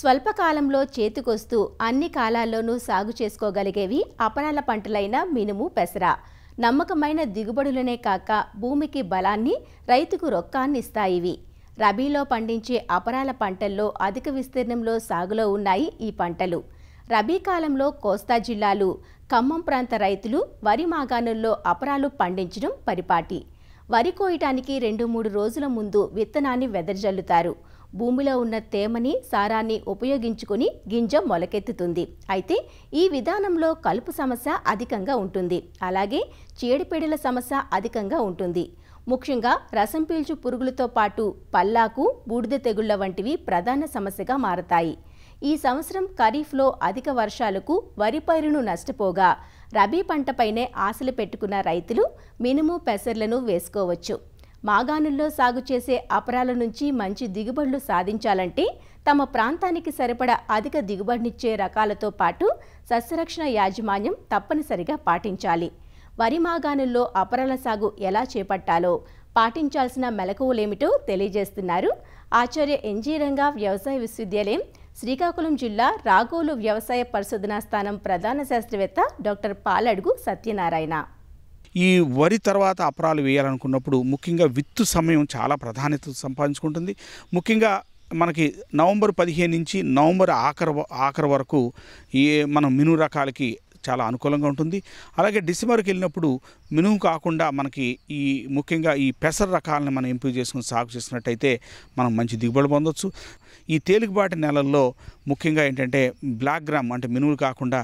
స్వల్పకాలంలో చేతికొస్తూ అన్ని కాలాల్లోనూ సాగు చేసుకోగలిగేవి అపనాల పంటలైన మినుము పెసర నమ్మకమైన దిగుబడులనే కాక భూమికి బలాన్ని రైతుకు రొక్కాన్ని ఇస్తాయివి రబీలో పండించే అపరాల పంటల్లో అధిక విస్తీర్ణంలో సాగులో ఉన్నాయి ఈ పంటలు రబీ కాలంలో కోస్తా జిల్లాలు ఖమ్మం ప్రాంత రైతులు వరి మాగాణుల్లో అపరాలు పండించడం పరిపాటి వరి కోయటానికి రెండు మూడు రోజుల ముందు విత్తనాన్ని వెదజల్లుతారు భూమిలో ఉన్న తేమని సారాన్ని ఉపయోగించుకుని గింజ మొలకెత్తుతుంది అయితే ఈ విధానంలో కలుపు సమస్య అధికంగా ఉంటుంది అలాగే చీడపీడల సమస్య అధికంగా ఉంటుంది ముఖ్యంగా రసం పీల్చు పురుగులతో పాటు పల్లాకు బూడిద తెగుళ్ల వంటివి ప్రధాన సమస్యగా మారతాయి ఈ సంవత్సరం ఖరీఫ్లో అధిక వర్షాలకు వరి పైరును నష్టపోగా రబీ పంటపైనే ఆశలు పెట్టుకున్న రైతులు మినుము పెసర్లను వేసుకోవచ్చు మాగాణుల్లో సాగు చేసే అపరాల నుంచి మంచి దిగుబడులు సాధించాలంటే తమ ప్రాంతానికి సరిపడ అధిక దిగుబడినిచ్చే రకాలతో పాటు సస్యరక్షణ యాజమాన్యం తప్పనిసరిగా పాటించాలి వరి మాగాణుల్లో అపరాల సాగు ఎలా చేపట్టాలో పాటించాల్సిన మెలకువలేమిటో తెలియజేస్తున్నారు ఆచార్య ఎన్జీ రంగా వ్యవసాయ విశ్వవిద్యాలయం శ్రీకాకుళం జిల్లా రాగోలు వ్యవసాయ పరిశోధనా స్థానం ప్రధాన శాస్త్రవేత్త డాక్టర్ పాలడుగు సత్యనారాయణ ఈ వరి తర్వాత అపరాలు వేయాలనుకున్నప్పుడు ముఖ్యంగా విత్తు సమయం చాలా ప్రాధాన్యత సంపాదించుకుంటుంది ముఖ్యంగా మనకి నవంబర్ పదిహేను నుంచి నవంబర్ ఆఖరు ఆఖరు వరకు ఏ మనం మిను రకాలకి చాలా అనుకూలంగా ఉంటుంది అలాగే డిసెంబర్కి వెళ్ళినప్పుడు మినుము కాకుండా మనకి ఈ ముఖ్యంగా ఈ పెసర రకాలను మనం ఎంపిక చేసుకుని సాగు చేసినట్టయితే మనం మంచి దిగుబడి పొందవచ్చు ఈ తేలికపాటి నేలల్లో ముఖ్యంగా ఏంటంటే బ్లాక్ గ్రామ్ అంటే మినువులు కాకుండా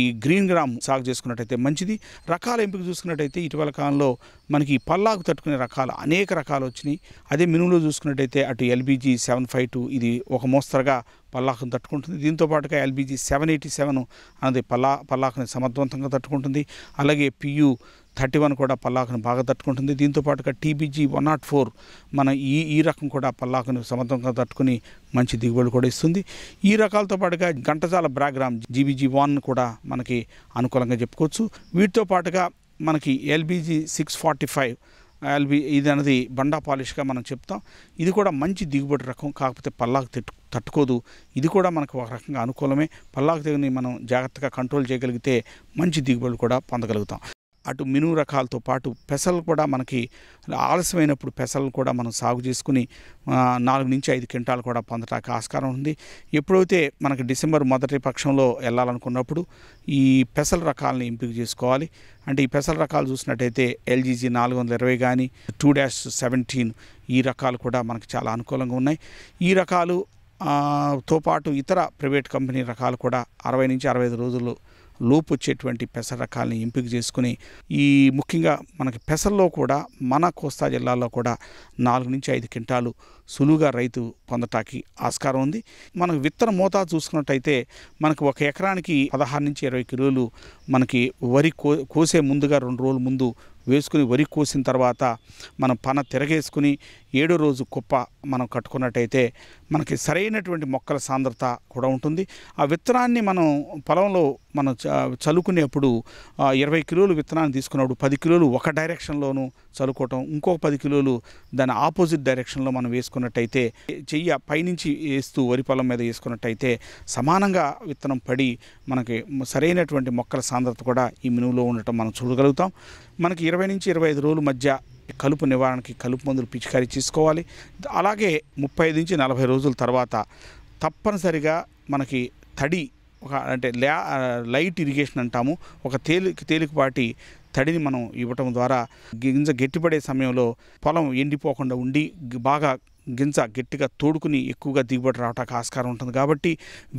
ఈ గ్రీన్ గ్రామ్ సాగు చేసుకున్నట్టయితే మంచిది రకాల ఎంపిక చూసుకున్నట్టయితే ఇటీవల కాలంలో మనకి పల్లాకు తట్టుకునే రకాలు అనేక రకాలు వచ్చినాయి అదే మినుములు చూసుకున్నట్టయితే అటు ఎల్బీజీ సెవెన్ ఫైవ్ టూ ఇది ఒక మోస్తరుగా పల్లాకును తట్టుకుంటుంది దీంతో పాటుగా ఎల్బీజీ సెవెన్ ఎయిటీ సెవెన్ అనేది పల్లా పల్లాకుని సమర్థవంతంగా తట్టుకుంటుంది అలాగే పియు థర్టీ వన్ కూడా పల్లాకును బాగా తట్టుకుంటుంది దీంతోపాటుగా టీబీజీ వన్ నాట్ ఫోర్ మన ఈ ఈ రకం కూడా పల్లాకును సమర్థంగా తట్టుకుని మంచి దిగుబడి కూడా ఇస్తుంది ఈ రకాలతో పాటుగా గంటజాల బ్రాగ్రామ్ జీబీజీ వన్ కూడా మనకి అనుకూలంగా చెప్పుకోవచ్చు వీటితో పాటుగా మనకి LBG six forty five LB ఇది అనేది బండా పాలిష్గా మనం చెప్తాం ఇది కూడా మంచి దిగుబడి రకం కాకపోతే పల్లాకు తిట్టు తట్టుకోదు ఇది కూడా మనకు ఒక రకంగా అనుకూలమే పల్లాకు తెగుని మనం జాగ్రత్తగా కంట్రోల్ చేయగలిగితే మంచి దిగుబడులు కూడా పొందగలుగుతాం అటు మినుము రకాలతో పాటు పెసలు కూడా మనకి ఆలస్యమైనప్పుడు పెసలు కూడా మనం సాగు చేసుకుని నాలుగు నుంచి ఐదు క్వింటాలు కూడా పొందడానికి ఆస్కారం ఉంది ఎప్పుడైతే మనకి డిసెంబర్ మొదటి పక్షంలో వెళ్ళాలనుకున్నప్పుడు ఈ పెసల రకాలను ఎంపిక చేసుకోవాలి అంటే ఈ పెసల రకాలు చూసినట్టయితే ఎల్జీజీ నాలుగు వందల ఇరవై కానీ టూ డాష్ సెవెంటీన్ ఈ రకాలు కూడా మనకు చాలా అనుకూలంగా ఉన్నాయి ఈ రకాలు తో పాటు ఇతర ప్రైవేట్ కంపెనీ రకాలు కూడా అరవై నుంచి అరవై ఐదు రోజులు లోపు వచ్చేటువంటి పెసర రకాలని ఎంపిక చేసుకుని ఈ ముఖ్యంగా మనకి పెసర్లో కూడా మన కోస్తా జిల్లాలో కూడా నాలుగు నుంచి ఐదు క్వింటాలు సులువుగా రైతు పొందటానికి ఆస్కారం ఉంది మనకు విత్తన మోతాదు చూసుకున్నట్టయితే మనకు ఒక ఎకరానికి పదహారు నుంచి ఇరవై కిలోలు మనకి వరి కో కోసే ముందుగా రెండు రోజుల ముందు వేసుకుని వరి కోసిన తర్వాత మనం పన తిరగేసుకుని ఏడో రోజు కుప్ప మనం కట్టుకున్నట్టయితే మనకి సరైనటువంటి మొక్కల సాంద్రత కూడా ఉంటుంది ఆ విత్తనాన్ని మనం పొలంలో మనం చలుకునేప్పుడు ఇరవై కిలోలు విత్తనాన్ని తీసుకున్నప్పుడు పది కిలోలు ఒక డైరెక్షన్లోనూ చలుకోవటం ఇంకో పది కిలోలు దాని ఆపోజిట్ డైరెక్షన్లో మనం వేసుకున్నట్టయితే చెయ్య పైనుంచి వేస్తూ వరి పొలం మీద వేసుకున్నట్టయితే సమానంగా విత్తనం పడి మనకి సరైనటువంటి మొక్కల సాంద్రత కూడా ఈ మినువులో ఉండటం మనం చూడగలుగుతాం మనకి ఇరవై నుంచి ఇరవై ఐదు రోజుల మధ్య కలుపు నివారణకి కలుపు మందులు పిచికారీ చేసుకోవాలి అలాగే ముప్పై నుంచి నలభై రోజుల తర్వాత తప్పనిసరిగా మనకి తడి ఒక అంటే ల్యా లైట్ ఇరిగేషన్ అంటాము ఒక తేలిక తేలికపాటి తడిని మనం ఇవ్వటం ద్వారా గింజ గట్టిపడే సమయంలో పొలం ఎండిపోకుండా ఉండి బాగా గింజ గట్టిగా తోడుకుని ఎక్కువగా దిగుబడి రావడానికి ఆస్కారం ఉంటుంది కాబట్టి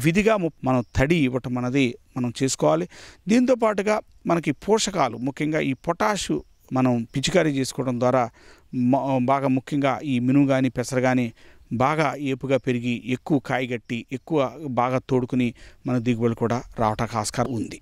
విధిగా మనం తడి ఇవ్వటం అనేది మనం చేసుకోవాలి దీంతో పాటుగా మనకి పోషకాలు ముఖ్యంగా ఈ పొటాషు మనం పిచికారీ చేసుకోవడం ద్వారా బాగా ముఖ్యంగా ఈ మినుము కానీ పెసర కానీ బాగా ఏపుగా పెరిగి ఎక్కువ కాయగట్టి ఎక్కువ బాగా తోడుకుని మన దిగుబడి కూడా రావటానికి ఆస్కారం ఉంది